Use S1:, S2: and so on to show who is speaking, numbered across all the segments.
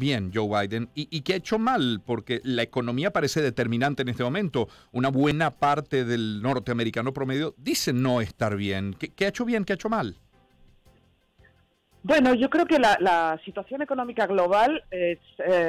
S1: bien Joe Biden y, qué ha hecho mal, porque la economía parece determinante en este momento. Una buena parte del norteamericano promedio dice no estar bien. ¿Qué, ha hecho bien? ¿Qué ha hecho mal?
S2: Bueno, yo creo que la, situación económica global eh,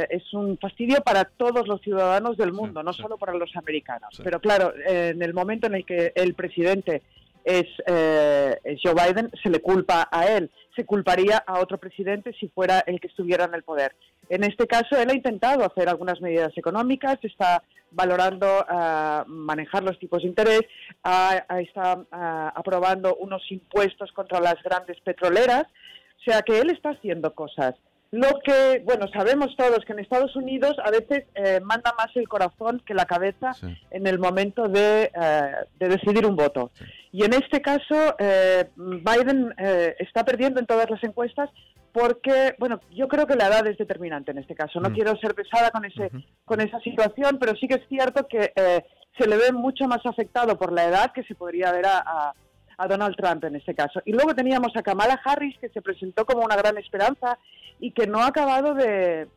S2: es, un fastidio para todos los ciudadanos del mundo, no solo para los americanos. Pero claro, en el momento en el que el presidente es eh, Joe Biden, se le culpa a él. Se culparía a otro presidente si fuera el que estuviera en el poder. En este caso, él ha intentado hacer algunas medidas económicas, está valorando eh, manejar los tipos de interés, está eh, aprobando unos impuestos contra las grandes petroleras. O sea que él está haciendo cosas. Lo que, bueno, sabemos todos que en Estados Unidos a veces eh, manda más el corazón que la cabeza en el momento de, eh, decidir un voto. Y en este caso, eh, Biden eh, está perdiendo en todas las encuestas porque, bueno, yo creo que la edad es determinante en este caso. No mm. quiero ser pesada con, ese, con esa situación, pero sí que es cierto que se le ve mucho más afectado por la edad que se podría ver a a Donald Trump en este caso. Y luego teníamos a Kamala Harris, que se presentó como una gran esperanza y que no ha acabado de,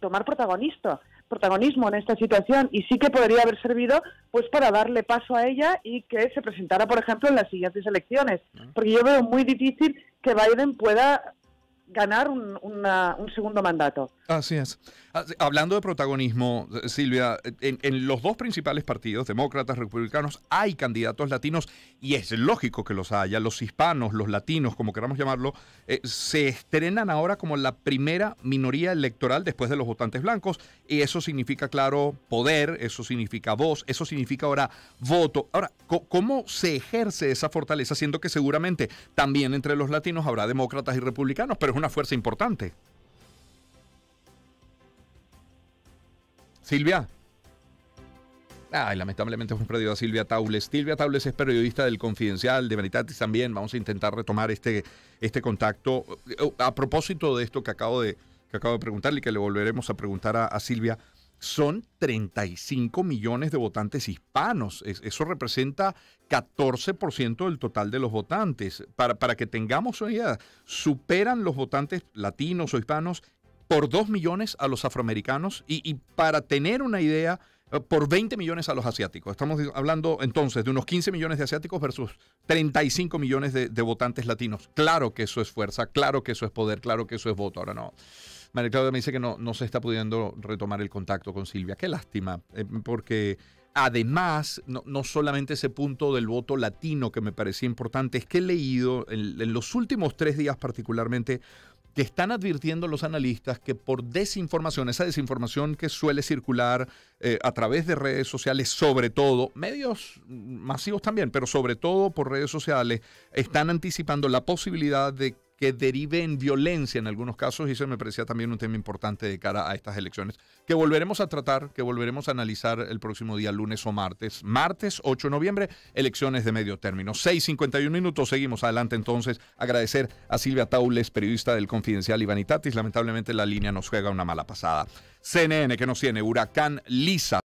S2: tomar protagonista protagonismo en esta situación y sí que podría haber servido pues para darle paso a ella y que se presentara por ejemplo en las siguientes elecciones ah. porque yo veo muy difícil que Biden pueda ganar un, segundo mandato.
S1: Así es. Ah, hablando de protagonismo, Silvia, en, los dos principales partidos, demócratas, republicanos, hay candidatos latinos y es lógico que los haya. Los hispanos, los latinos, como queramos llamarlo, eh, se estrenan ahora como la primera minoría electoral después de los votantes blancos y eso significa, claro, poder, eso significa voz, eso significa ahora voto. Ahora, ¿cómo se ejerce esa fortaleza? Siendo que seguramente también entre los latinos habrá demócratas y republicanos, pero fuerza importante. Silvia. Ay, lamentablemente hemos perdido a Silvia Taules. Silvia Taules es periodista del Confidencial, de Veritatis también. Vamos a intentar retomar este, este contacto. Eh, oh, a propósito de esto que acabo de, que acabo de preguntarle y que le volveremos a preguntar a Silvia son 35 millones de votantes hispanos. eso representa 14% del total de los votantes. Para, para que tengamos una idea, superan los votantes latinos o hispanos por 2 millones a los afroamericanos y, para tener una idea, eh, por 20 millones a los asiáticos. Estamos hablando entonces de unos 15 millones de asiáticos versus 35 millones de, de votantes latinos. Claro que eso es fuerza, claro que eso es poder, claro que eso es voto. Ahora no. María Claudia me dice que no, no se está pudiendo retomar el contacto con Silvia. Qué lástima, eh, porque además, no, solamente ese punto del voto latino que me parecía importante, es que he leído en, los últimos tres días particularmente que están advirtiendo los analistas que por desinformación, esa desinformación que suele circular eh, a través de redes sociales, sobre todo, medios masivos también, pero sobre todo por redes sociales, están anticipando la posibilidad de que derive en violencia en algunos casos y eso me parecía también un tema importante de cara a estas elecciones, que volveremos a tratar, que volveremos a analizar el próximo día, lunes o martes. Martes 8 de noviembre, elecciones de medio término. 6.51 minutos, seguimos adelante entonces. Agradecer a Silvia Taules, periodista del Confidencial Ivanitatis, Lamentablemente la línea nos juega una mala pasada. CNN que nos tiene, huracán Lisa.